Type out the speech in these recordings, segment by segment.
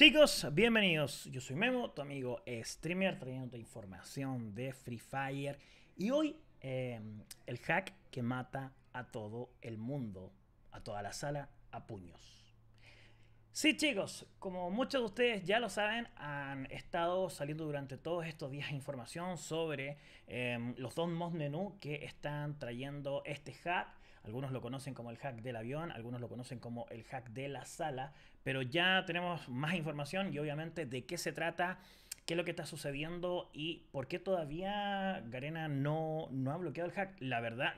Chicos, bienvenidos. Yo soy Memo, tu amigo streamer, trayendo información de Free Fire. Y hoy em, el hack que mata a todo el mundo, a toda la sala, a puños. Sí, chicos, como muchos de ustedes ya lo saben, han estado saliendo durante todos estos días información sobre em, los dos mods menú que están trayendo este hack algunos lo conocen como el hack del avión, algunos lo conocen como el hack de la sala, pero ya tenemos más información y obviamente de qué se trata, qué es lo que está sucediendo y por qué todavía Garena no, ha bloqueado el hack. La verdad,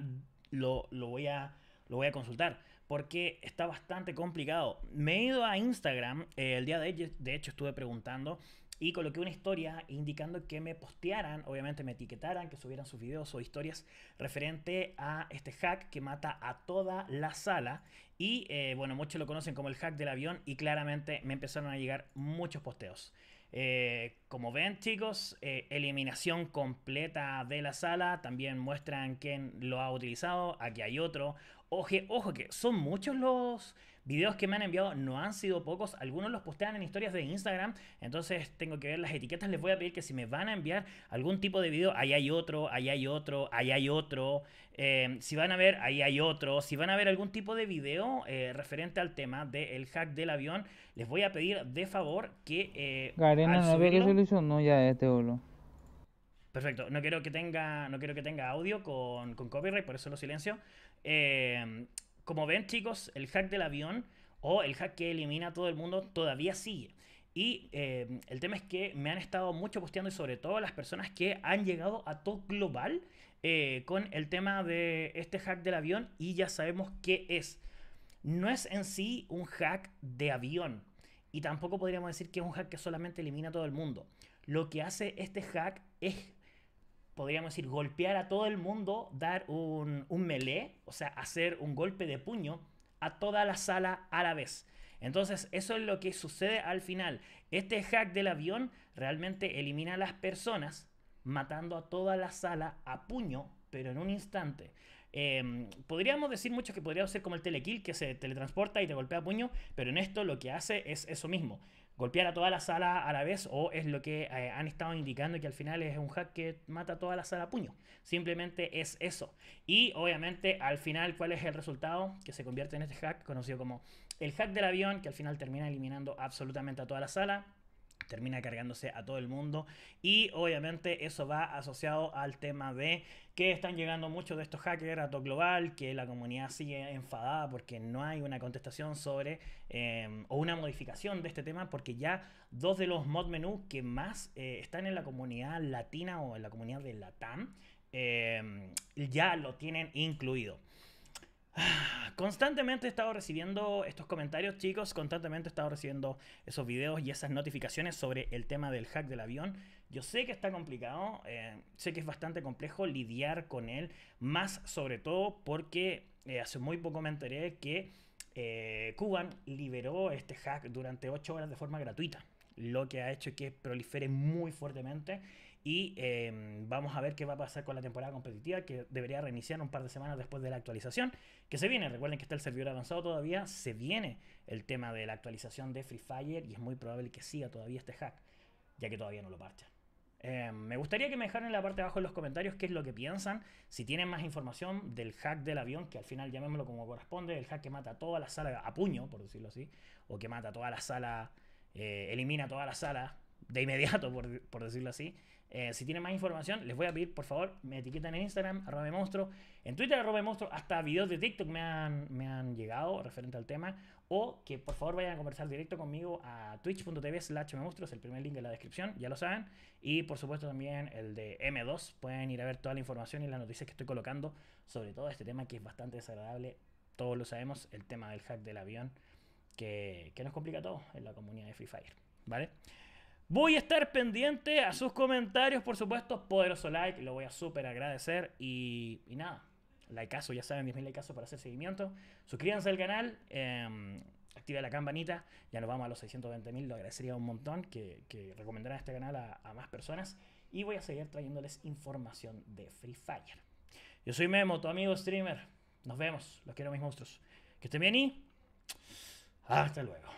lo, voy a lo voy a consultar porque está bastante complicado. Me he ido a Instagram eh, el día de, de hecho estuve preguntando y coloqué una historia indicando que me postearan, obviamente me etiquetaran, que subieran sus videos o historias referente a este hack que mata a toda la sala. Y eh, bueno, muchos lo conocen como el hack del avión y claramente me empezaron a llegar muchos posteos. Eh, como ven chicos, eh, eliminación completa de la sala, también muestran quién lo ha utilizado, aquí hay otro, Oje, ojo que son muchos los videos que me han enviado, no han sido pocos, algunos los postean en historias de Instagram, entonces tengo que ver las etiquetas, les voy a pedir que si me van a enviar algún tipo de video, ahí hay otro, ahí hay otro, ahí hay otro, eh, si van a ver, ahí hay otro, si van a ver algún tipo de video eh, referente al tema del hack del avión, les voy a pedir de favor que... Eh, Garena, no subirlo, que ya este Perfecto. No quiero que tenga, no quiero que tenga audio con, copyright, por eso lo silencio. Eh, como ven, chicos, el hack del avión o el hack que elimina a todo el mundo todavía sigue. Y eh, el tema es que me han estado mucho posteando y sobre todo las personas que han llegado a todo global eh, con el tema de este hack del avión y ya sabemos qué es. No es en sí un hack de avión y tampoco podríamos decir que es un hack que solamente elimina a todo el mundo. Lo que hace este hack es podríamos decir, golpear a todo el mundo, dar un, un melee, o sea, hacer un golpe de puño a toda la sala a la vez. Entonces, eso es lo que sucede al final. Este hack del avión realmente elimina a las personas, matando a toda la sala a puño, pero en un instante. Em, podríamos decir mucho que podría ser como el telekill que se teletransporta y te golpea a puño, pero en esto lo que hace es eso mismo golpear a toda la sala a la vez o es lo que eh, han estado indicando que al final es un hack que mata a toda la sala a puño. Simplemente es eso. Y obviamente al final, ¿cuál es el resultado? Que se convierte en este hack conocido como el hack del avión, que al final termina eliminando absolutamente a toda la sala termina cargándose a todo el mundo y obviamente eso va asociado al tema de que están llegando muchos de estos hackers a todo global, que la comunidad sigue enfadada porque no hay una contestación sobre em, o una modificación de este tema porque ya dos de los mod menú que más eh, están en la comunidad latina o en la comunidad de Latam em, ya lo tienen incluido. Constantemente he estado recibiendo estos comentarios, chicos. Constantemente he estado recibiendo esos videos y esas notificaciones sobre el tema del hack del avión. Yo sé que está complicado, eh, sé que es bastante complejo lidiar con él, más sobre todo porque eh, hace muy poco me enteré que eh, liberó este hack durante 8 horas de forma gratuita, lo que ha hecho que prolifere muy fuertemente y em, vamos a ver qué va a pasar con la temporada competitiva, que debería reiniciar un par de semanas después de la actualización, que se viene. Recuerden que está el servidor avanzado todavía, se viene el tema de la actualización de Free Fire y es muy probable que siga todavía este hack, ya que todavía no lo parcha. Em, me gustaría que me dejaran en la parte de abajo en los comentarios qué es lo que piensan, si tienen más información del hack del avión, que al final llamémoslo como corresponde, el hack que mata toda la sala a puño, por decirlo así, o que mata toda la sala, eh, elimina toda la sala de inmediato, por, por decirlo así. Eh, si tienen más información, les voy a pedir, por favor, me etiquetan en Instagram, arroba monstruo, en Twitter, arroba monstruo, hasta videos de TikTok me han, me han llegado referente al tema, o que por favor vayan a conversar directo conmigo a twitch.tv slash es el primer link en la descripción, ya lo saben, y por supuesto también el de M2, pueden ir a ver toda la información y las noticias que estoy colocando sobre todo este tema que es bastante desagradable, todos lo sabemos, el tema del hack del avión, que, que nos complica todo en la comunidad de Free Fire, ¿vale? Voy a estar pendiente a sus comentarios, por supuesto. Poderoso like, lo voy a súper agradecer. Y, nada, likeazo, ya saben, 10.000 likeazos para hacer seguimiento. Suscríbanse al canal, eh, activen la campanita. Ya nos vamos a los 620.000, lo agradecería un montón que, que este canal a, más personas. Y voy a seguir trayéndoles información de Free Fire. Yo soy Memo, tu amigo streamer. Nos vemos, los quiero mis monstruos. Que estén bien y hasta luego.